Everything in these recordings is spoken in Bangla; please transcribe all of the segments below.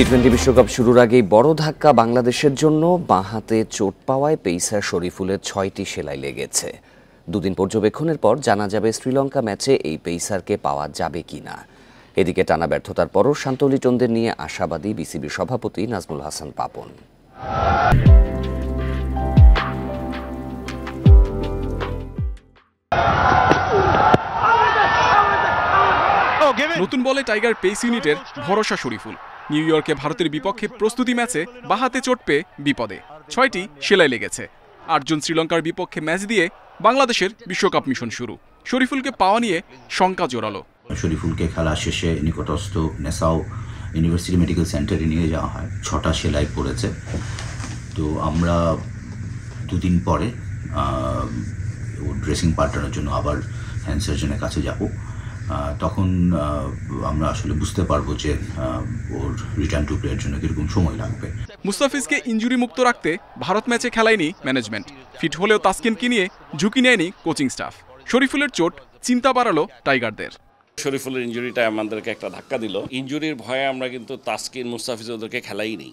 টি টোয়েন্টি বিশ্বকাপ শুরুর আগেই বড় ধাক্কা বাংলাদেশের জন্য বাঁ হাতে চোট পাওয়ায় পেইসার শরীফুলের ছয়টি সেলাই লেগেছে দুদিন পর্যবেক্ষণের পর জানা যাবে শ্রীলঙ্কা ম্যাচে এই পেইসারকে পাওয়া যাবে কি না এদিকে টানা ব্যর্থতার পরও শান্তলিটনদের নিয়ে আশাবাদী বিসিবি সভাপতি নাজমুল হাসান পাপন নতুন বলে টাইগার পেস ইউনিটের ভরসা শরীফুল নিউ ইয়র্কে ভারতের বিপক্ষে প্রস্তুতি ম্যাচে বাহাতে চোট পেয়ে বিপদে ছয়টি সেলাই লেগেছে আটজন শ্রীলঙ্কার বিপক্ষে ম্যাচ দিয়ে বাংলাদেশের বিশ্বকাপ মিশন শুরু শরীফুলকে পাওয়া নিয়ে শঙ্কা জোরালো শরীফুলকে খেলা শেষে নিকটস্থ নেসাও ইউনিভার্সিটি মেডিকেল সেন্টারে নিয়ে যাওয়া হয় ছটা সেলাই পড়েছে তো আমরা দুদিন পরে ড্রেসিং পাল্টানোর জন্য আবার হ্যান্ড সার্জনের কাছে যাবো তখন আমরা আসলে বুঝতে পারবো যে ওর রিটার্ন টু প্লেয়ার জন্য কীরকম সময় লাগবে মুস্তাফিজকে ইঞ্জুরি মুক্ত রাখতে ভারত ম্যাচে খেলায়নি ম্যানেজমেন্ট ফিট হলেও তাসকিনকে নিয়ে ঝুঁকি নেয়নি কোচিং স্টাফ শরীফুলের চোট চিন্তা বাড়ালো টাইগারদের শরীফুলের ইঞ্জুরিটা আমাদেরকে একটা ধাক্কা দিল ইঞ্জুরির ভয়ে আমরা কিন্তু তাসকিন মুস্তাফিজ ওদেরকে খেলাই নেই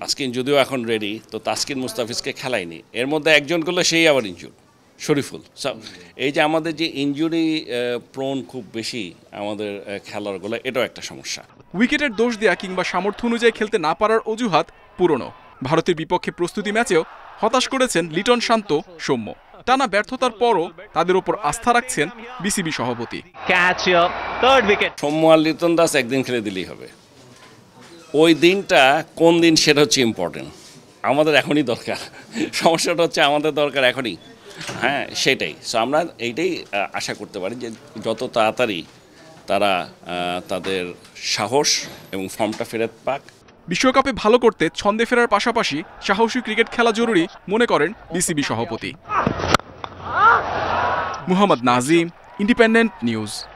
তাসকিন যদিও এখন রেডি তো তাসকিন মুস্তাফিজকে খেলাইনি এর মধ্যে একজন করলে সেই আবার ইঞ্জুর শরীফুল এই যে আমাদের যে ইঞ্জুরি প্রোন খুব বেশি আমাদের খেলোয়াড়গুলো এটাও একটা সমস্যা উইকেটের দোষ দেয়া কিংবা সামর্থ্য অনুযায়ী খেলতে না পারার অজুহাত পুরনো ভারতের বিপক্ষে প্রস্তুতি ম্যাচেও হতাশ করেছেন লিটন শান্ত সৌম্য টানা ব্যর্থতার পরও তাদের ওপর আস্থা রাখছেন বিসিবি সভাপতি সৌম্য আর লিটন দাস একদিন খেলে দিলেই হবে ওই দিনটা কোন দিন সেটা হচ্ছে ইম্পর্টেন্ট আমাদের এখনই দরকার সমস্যাটা হচ্ছে আমাদের দরকার এখনই হ্যাঁ সেটাই সো আমরা এইটাই আশা করতে পারি যে যত তাড়াতাড়ি তারা তাদের সাহস এবং ফর্মটা ফেরত পাক বিশ্বকাপে ভালো করতে ছন্দে ফেরার পাশাপাশি সাহসী ক্রিকেট খেলা জরুরি মনে করেন বিসিবি সভাপতি মুহাম্মদ নাজিম ইন্ডিপেন্ডেন্ট নিউজ